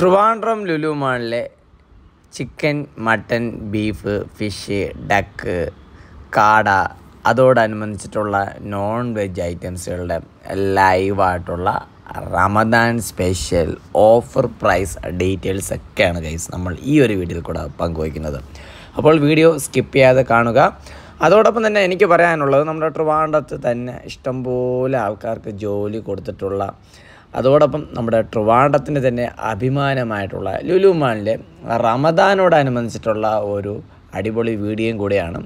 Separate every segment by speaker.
Speaker 1: ട്രിവാൻഡ്രം ലുലു മാളിലെ chicken mutton beef fish duck കാട അതോടനുബന്ധിച്ചിട്ടുള്ള നോൺ വെജ് ഐറ്റംസുകളുടെ ലൈവായിട്ടുള്ള Ramadan special offer price details ഒക്കെയാണ് ഗൈസ് നമ്മൾ ഈ ഒരു വീഡിയോയിൽ കൂടെ പങ്കുവയ്ക്കുന്നത് അപ്പോൾ വീഡിയോ സ്കിപ്പ് ചെയ്യാതെ കാണുക അതോടൊപ്പം തന്നെ എനിക്ക് പറയാനുള്ളത് നമ്മുടെ ട്രിവാൻഡ്രത്ത് തന്നെ ഇഷ്ടംപോലെ ആൾക്കാർക്ക് ജോലി കൊടുത്തിട്ടുള്ള അതോടൊപ്പം നമ്മുടെ ട്രിവാണ്ടത്തിൻ്റെ തന്നെ അഭിമാനമായിട്ടുള്ള ലുലുമാനിലെ റമദാനോടനുബന്ധിച്ചിട്ടുള്ള ഒരു അടിപൊളി വീഡിയോയും കൂടെയാണ്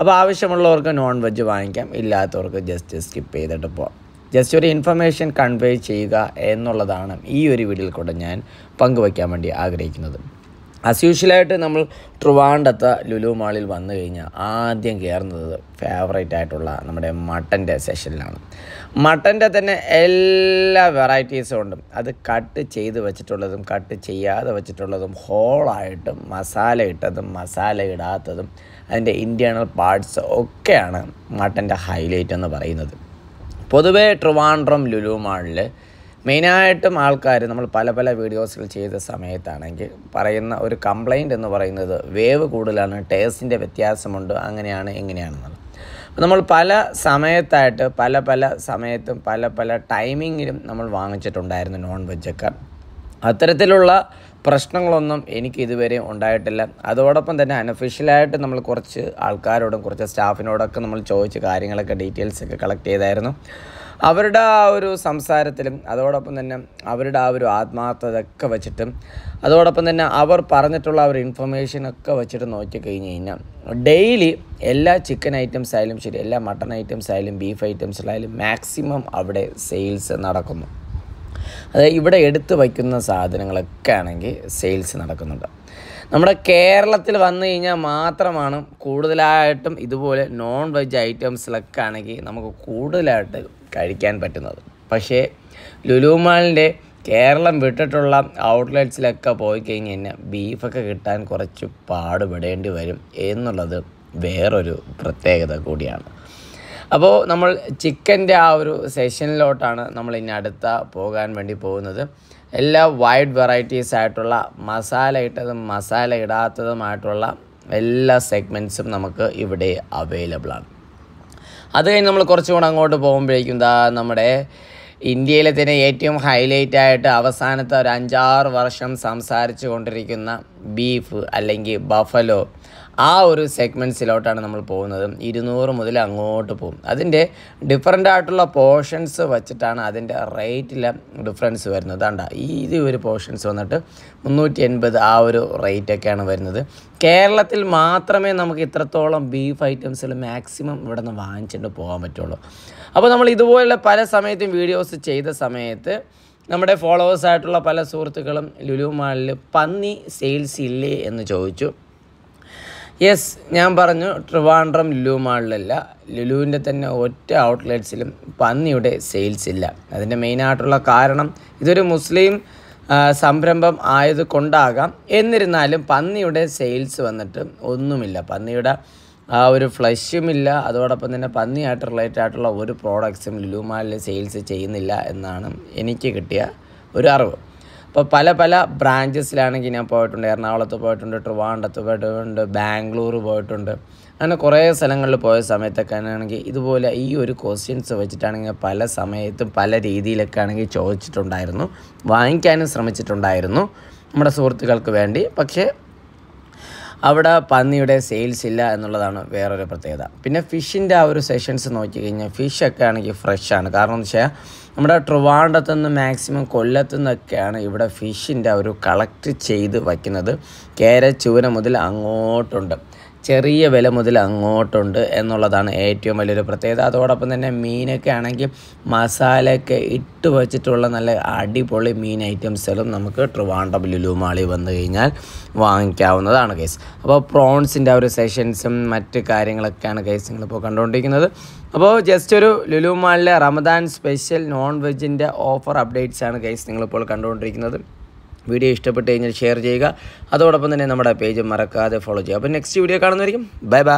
Speaker 1: അപ്പോൾ ആവശ്യമുള്ളവർക്ക് നോൺ വെജ് വാങ്ങിക്കാം ഇല്ലാത്തവർക്ക് ജസ്റ്റ് സ്കിപ്പ് ചെയ്തിട്ട് പോകാം ജസ്റ്റ് ഒരു ഇൻഫർമേഷൻ കൺവേ ചെയ്യുക എന്നുള്ളതാണ് ഈ ഒരു വീഡിയോയിൽ കൂടെ ഞാൻ പങ്കുവയ്ക്കാൻ വേണ്ടി ആഗ്രഹിക്കുന്നത് ആസ് യൂഷ്വലായിട്ട് നമ്മൾ ട്രിവാണ്ടത്തെ ലുലു മാളിൽ വന്നു കഴിഞ്ഞാൽ ആദ്യം കയറുന്നത് ഫേവറേറ്റ് ആയിട്ടുള്ള നമ്മുടെ മട്ടൻ്റെ സെഷനിലാണ് മട്ടൻ്റെ തന്നെ എല്ലാ വെറൈറ്റീസും ഉണ്ട് അത് കട്ട് ചെയ്ത് വെച്ചിട്ടുള്ളതും കട്ട് ചെയ്യാതെ വെച്ചിട്ടുള്ളതും ഹോളായിട്ടും മസാല ഇട്ടതും മസാല ഇടാത്തതും അതിൻ്റെ ഇൻറ്റേണൽ പാർട്സ് ഒക്കെയാണ് മട്ടൻ്റെ ഹൈലൈറ്റ് എന്ന് പറയുന്നത് പൊതുവേ ട്രിവാൻഡ്രം ലുലു മാളിൽ മെയിനായിട്ടും ആൾക്കാർ നമ്മൾ പല പല വീഡിയോസുകൾ ചെയ്ത സമയത്താണെങ്കിൽ പറയുന്ന ഒരു കംപ്ലൈൻറ്റ് എന്ന് പറയുന്നത് വേവ് കൂടുതലാണ് ടേസ്റ്റിൻ്റെ വ്യത്യാസമുണ്ട് അങ്ങനെയാണ് എങ്ങനെയാണെന്നുള്ളത് നമ്മൾ പല സമയത്തായിട്ട് പല പല സമയത്തും പല പല ടൈമിങ്ങിലും നമ്മൾ വാങ്ങിച്ചിട്ടുണ്ടായിരുന്നു നോൺ വെജൊക്കെ അത്തരത്തിലുള്ള പ്രശ്നങ്ങളൊന്നും എനിക്ക് ഇതുവരെ ഉണ്ടായിട്ടില്ല അതോടൊപ്പം തന്നെ അനഫിഷ്യലായിട്ട് നമ്മൾ കുറച്ച് ആൾക്കാരോടും കുറച്ച് സ്റ്റാഫിനോടൊക്കെ നമ്മൾ ചോദിച്ച് കാര്യങ്ങളൊക്കെ ഡീറ്റെയിൽസൊക്കെ കളക്ട് ചെയ്തായിരുന്നു അവരുടെ ആ ഒരു സംസാരത്തിലും അതോടൊപ്പം തന്നെ അവരുടെ ആ ഒരു ആത്മാർത്ഥതയൊക്കെ വെച്ചിട്ടും അതോടൊപ്പം തന്നെ അവർ പറഞ്ഞിട്ടുള്ള ആ ഒരു ഇൻഫർമേഷനൊക്കെ വെച്ചിട്ട് നോക്കി കഴിഞ്ഞ് കഴിഞ്ഞാൽ ഡെയിലി എല്ലാ ചിക്കൻ ഐറ്റംസ് ആയാലും ശരി എല്ലാ മട്ടൺ ഐറ്റംസ് ആയാലും ബീഫ് ഐറ്റംസിലായാലും മാക്സിമം അവിടെ സെയിൽസ് നടക്കുന്നു അതായത് ഇവിടെ എടുത്തു വയ്ക്കുന്ന സാധനങ്ങളൊക്കെ ആണെങ്കിൽ സെയിൽസ് നടക്കുന്നുണ്ട് നമ്മുടെ കേരളത്തിൽ വന്നു കഴിഞ്ഞാൽ മാത്രമാണ് കൂടുതലായിട്ടും ഇതുപോലെ നോൺ വെജ് ഐറ്റംസിലൊക്കെ ആണെങ്കിൽ നമുക്ക് കൂടുതലായിട്ട് കഴിക്കാൻ പറ്റുന്നത് പക്ഷേ ലുലുമാളിൻ്റെ കേരളം വിട്ടിട്ടുള്ള ഔട്ട്ലെറ്റ്സിലൊക്കെ പോയി കഴിഞ്ഞ് കഴിഞ്ഞാൽ ബീഫൊക്കെ കിട്ടാൻ കുറച്ച് പാടുപെടേണ്ടി വരും എന്നുള്ളത് വേറൊരു പ്രത്യേകത കൂടിയാണ് അപ്പോൾ നമ്മൾ ചിക്കൻ്റെ ആ ഒരു സെഷനിലോട്ടാണ് നമ്മൾ ഇനി അടുത്ത പോകാൻ വേണ്ടി പോകുന്നത് എല്ലാ വൈഡ് വെറൈറ്റീസ് ആയിട്ടുള്ള മസാല ഇട്ടതും മസാല ഇടാത്തതുമായിട്ടുള്ള എല്ലാ സെഗ്മെൻറ്റ്സും നമുക്ക് ഇവിടെ അവൈലബിളാണ് അത് കഴിഞ്ഞ് നമ്മൾ കുറച്ചുകൂടെ അങ്ങോട്ട് പോകുമ്പോഴേക്കും ദാ നമ്മുടെ ഇന്ത്യയിലെ തന്നെ ഏറ്റവും ഹൈലൈറ്റ് ആയിട്ട് അവസാനത്തെ ഒരു അഞ്ചാറ് വർഷം സംസാരിച്ചു കൊണ്ടിരിക്കുന്ന ബീഫ് അല്ലെങ്കിൽ ബഫലോ ആ ഒരു സെഗ്മെൻസിലോട്ടാണ് നമ്മൾ പോകുന്നത് ഇരുന്നൂറ് മുതൽ അങ്ങോട്ട് പോകും അതിൻ്റെ ഡിഫറൻ്റ് ആയിട്ടുള്ള പോർഷൻസ് വച്ചിട്ടാണ് അതിൻ്റെ റേറ്റിലെ ഡിഫറൻസ് വരുന്നത് കണ്ട ഈ ഇത് ഒരു പോർഷൻസ് വന്നിട്ട് മുന്നൂറ്റി എൺപത് ആ ഒരു റേറ്റൊക്കെയാണ് വരുന്നത് കേരളത്തിൽ മാത്രമേ നമുക്ക് ഇത്രത്തോളം ബീഫ് ഐറ്റംസിൽ മാക്സിമം ഇവിടെ നിന്ന് വാങ്ങിച്ചിട്ട് പോകാൻ പറ്റുള്ളൂ അപ്പോൾ നമ്മൾ ഇതുപോലുള്ള പല സമയത്തും വീഡിയോസ് ചെയ്ത സമയത്ത് നമ്മുടെ ഫോളോവേഴ്സായിട്ടുള്ള പല സുഹൃത്തുക്കളും ലുലു മാളിൽ പന്നി സെയിൽസ് ഇല്ലേ എന്ന് ചോദിച്ചു യെസ് ഞാൻ പറഞ്ഞു ട്രിവാൻഡ്രം ലുലു മാളിലല്ല ലുലുവിൻ്റെ തന്നെ ഒറ്റ ഔട്ട്ലെറ്റ്സിലും പന്നിയുടെ സെയിൽസ് ഇല്ല അതിൻ്റെ മെയിനായിട്ടുള്ള കാരണം ഇതൊരു മുസ്ലിം സംരംഭം ആയത് കൊണ്ടാകാം എന്നിരുന്നാലും പന്നിയുടെ സെയിൽസ് വന്നിട്ട് ഒന്നുമില്ല പന്നിയുടെ ആ ഒരു ഫ്ലഷും ഇല്ല അതോടൊപ്പം തന്നെ പന്നിയായിട്ട് റിലേറ്റഡ് ആയിട്ടുള്ള ഒരു പ്രോഡക്ട്സും മാളിൽ സെയിൽസ് ചെയ്യുന്നില്ല എന്നാണ് എനിക്ക് കിട്ടിയ ഒരു അറിവ് ഇപ്പോൾ പല പല ബ്രാഞ്ചസിലാണെങ്കിൽ ഞാൻ പോയിട്ടുണ്ട് എറണാകുളത്ത് പോയിട്ടുണ്ട് ട്രിവാണ്ടത്ത് പോയിട്ടുണ്ട് ബാംഗ്ലൂർ പോയിട്ടുണ്ട് അങ്ങനെ കുറേ സ്ഥലങ്ങളിൽ പോയ സമയത്തൊക്കെ ആണെങ്കിൽ ഇതുപോലെ ഈ ഒരു ക്വസ്റ്റ്യൻസ് വെച്ചിട്ടാണെങ്കിൽ പല സമയത്തും പല രീതിയിലൊക്കെ ആണെങ്കിൽ ചോദിച്ചിട്ടുണ്ടായിരുന്നു വാങ്ങിക്കാനും ശ്രമിച്ചിട്ടുണ്ടായിരുന്നു നമ്മുടെ സുഹൃത്തുക്കൾക്ക് വേണ്ടി പക്ഷേ അവിടെ പന്നിയുടെ സെയിൽസ് ഇല്ല എന്നുള്ളതാണ് വേറൊരു പ്രത്യേകത പിന്നെ ഫിഷിൻ്റെ ആ ഒരു സെഷൻസ് നോക്കി കഴിഞ്ഞാൽ ഫിഷൊക്കെ ആണെങ്കിൽ ഫ്രഷ് ആണ് കാരണം എന്ന് വെച്ചാൽ നമ്മുടെ ട്രിവാണ്ടത്തു നിന്ന് മാക്സിമം കൊല്ലത്തു നിന്നൊക്കെയാണ് ഇവിടെ ഫിഷിൻ്റെ ഒരു കളക്ട് ചെയ്ത് വയ്ക്കുന്നത് കേര ചുവന മുതൽ അങ്ങോട്ടുണ്ട് ചെറിയ വില മുതൽ അങ്ങോട്ടുണ്ട് എന്നുള്ളതാണ് ഏറ്റവും വലിയൊരു പ്രത്യേകത അതോടൊപ്പം തന്നെ മീനൊക്കെ ആണെങ്കിൽ മസാലയൊക്കെ ഇട്ട് വച്ചിട്ടുള്ള നല്ല അടിപൊളി മീൻ ഐറ്റംസുകളും നമുക്ക് ട്രിവാൻഡ്രം ലുലു മാളിൽ വന്നു കഴിഞ്ഞാൽ വാങ്ങിക്കാവുന്നതാണ് കേസ് അപ്പോൾ പ്രോൺസിൻ്റെ ആ ഒരു സെഷൻസും മറ്റ് കാര്യങ്ങളൊക്കെയാണ് കേസ് നിങ്ങളിപ്പോൾ കണ്ടുകൊണ്ടിരിക്കുന്നത് അപ്പോൾ ജസ്റ്റ് ഒരു ലുലു മാളിലെ റമദാൻ സ്പെഷ്യൽ നോൺ വെജിൻ്റെ ഓഫർ അപ്ഡേറ്റ്സ് ആണ് കേസ് നിങ്ങളിപ്പോൾ കണ്ടുകൊണ്ടിരിക്കുന്നത് വീഡിയോ ഇഷ്ടപ്പെട്ട് കഴിഞ്ഞാൽ ഷെയർ ചെയ്യുക അതോടൊപ്പം തന്നെ നമ്മുടെ പേജ് മറക്കാതെ ഫോളോ ചെയ്യുക അപ്പോൾ നെക്സ്റ്റ് വീഡിയോ കാണുന്നതായിരിക്കും ബൈ ബൈ